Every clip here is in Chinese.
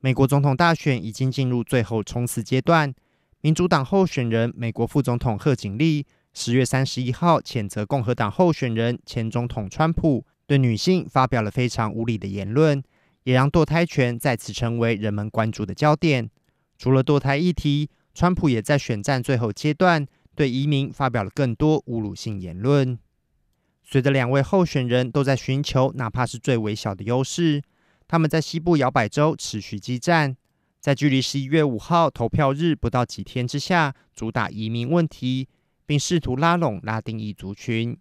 美国总统大选已经进入最后冲刺阶段，民主党候选人美国副总统贺锦丽十月三十一号谴责共和党候选人前总统川普对女性发表了非常无理的言论，也让堕胎权再次成为人们关注的焦点。除了堕胎议题，川普也在选战最后阶段对移民发表了更多侮辱性言论。随着两位候选人都在寻求哪怕是最微小的优势。他们在西部摇摆州持续激战，在距离十一月五号投票日不到几天之下，主打移民问题，并试图拉拢拉丁裔族群。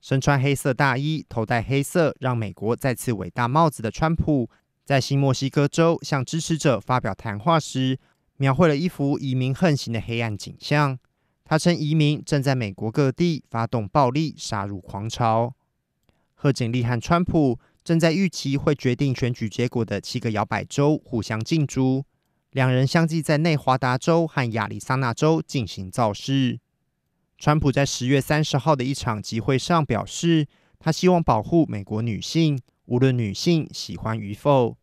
身穿黑色大衣、头戴黑色，让美国再次伟大帽子的川普，在新墨西哥州向支持者发表谈话时，描绘了一幅移民横行的黑暗景象。他称移民正在美国各地发动暴力杀入狂潮。贺锦丽和川普。正在预期会决定选举结果的七个摇摆州互相竞逐。两人相继在内华达州和亚利桑那州进行造势。川普在十月三十号的一场集会上表示，他希望保护美国女性，无论女性喜欢与否。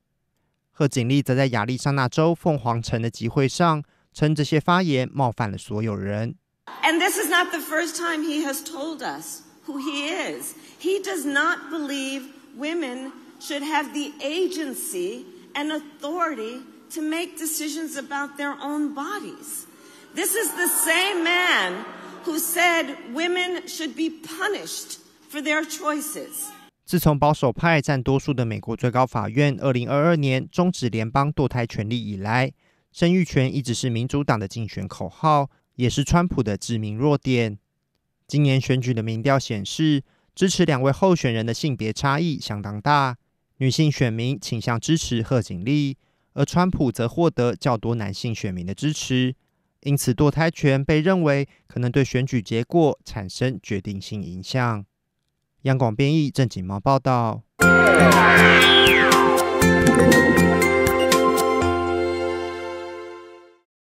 贺锦丽则在亚利桑那州凤凰城的集会上称，这些发言冒犯了所有人。And this is not the first time he has told us who he is. He does not believe. Women should have the agency and authority to make decisions about their own bodies. This is the same man who said women should be punished for their choices. 自从保守派占多数的美国最高法院2022年终止联邦堕胎权利以来，生育权一直是民主党的竞选口号，也是川普的致命弱点。今年选举的民调显示。支持两位候选人的性别差异相当大，女性选民倾向支持贺锦丽，而川普则获得较多男性选民的支持。因此，堕胎权被认为可能对选举结果产生决定性影响。央广编译郑锦毛报道。